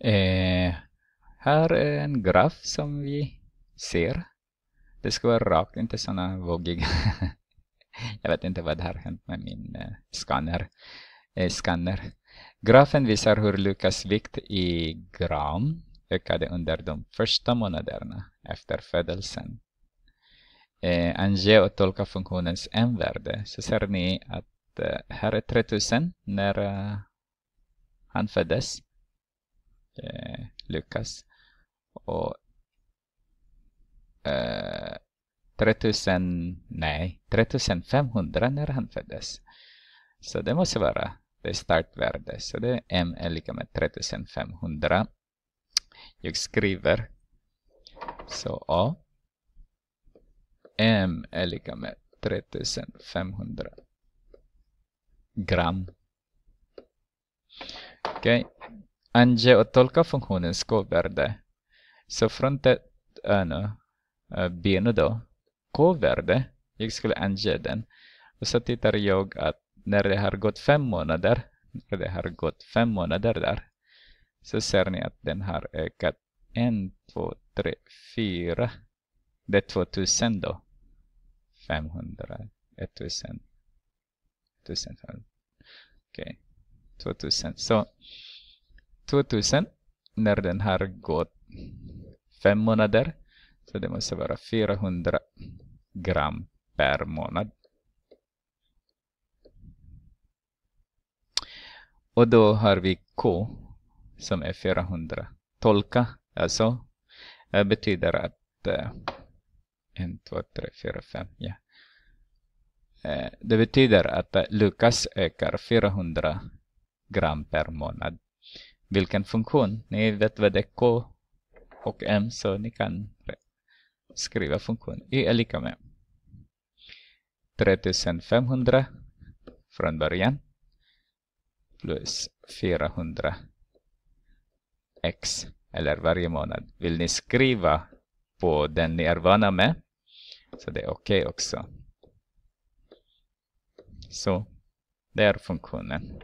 Eh, här är en graf som vi ser. Det ska vara rakt, inte sådana vågiga. Jag vet inte vad det har hänt med min eh, scanner. Eh, scanner. Grafen visar hur Lukas vikt i gram ökade under de första månaderna efter födelsen. Eh, ange och tolka funktionens m-värde så ser ni att eh, här är 3000 när eh, han föddes eh, Lukas. Och eh, 3000, nej, 3500 när han föddes. Så det måste vara det startvärde. Så det är m är lika med 3500. Jag skriver så A. M är lika med 3500 gram. Okej, okay, Ange och tolka funktionen k-värde. Så från det ano, äh, b nu äh, då, k-värde, jag skulle ange den. Och så tittar jag att när det har gått fem månader, när det har gått fem månader där, så ser ni att den har ökat en, två, tre, fyra. Det är 2000 då. 500, 1000, 1500. Okej, okay. 2000. Så 2000 när den har gått fem månader. Så det måste vara 400 gram per månad. Och då har vi K som är 400. Tolka, alltså eh, betyder att eh, 1, 2, 3, 4, 5, ja. Eh, det betyder att eh, Lukas ökar 400 gram per månad vilken funktion. Ni vet vad det är K och M så ni kan skriva funktion Y är lika med 3500 från början plus 400 X eller varje månad. Vill ni skriva på den ni är vana med så det är okej okay också. Så det är funktionen.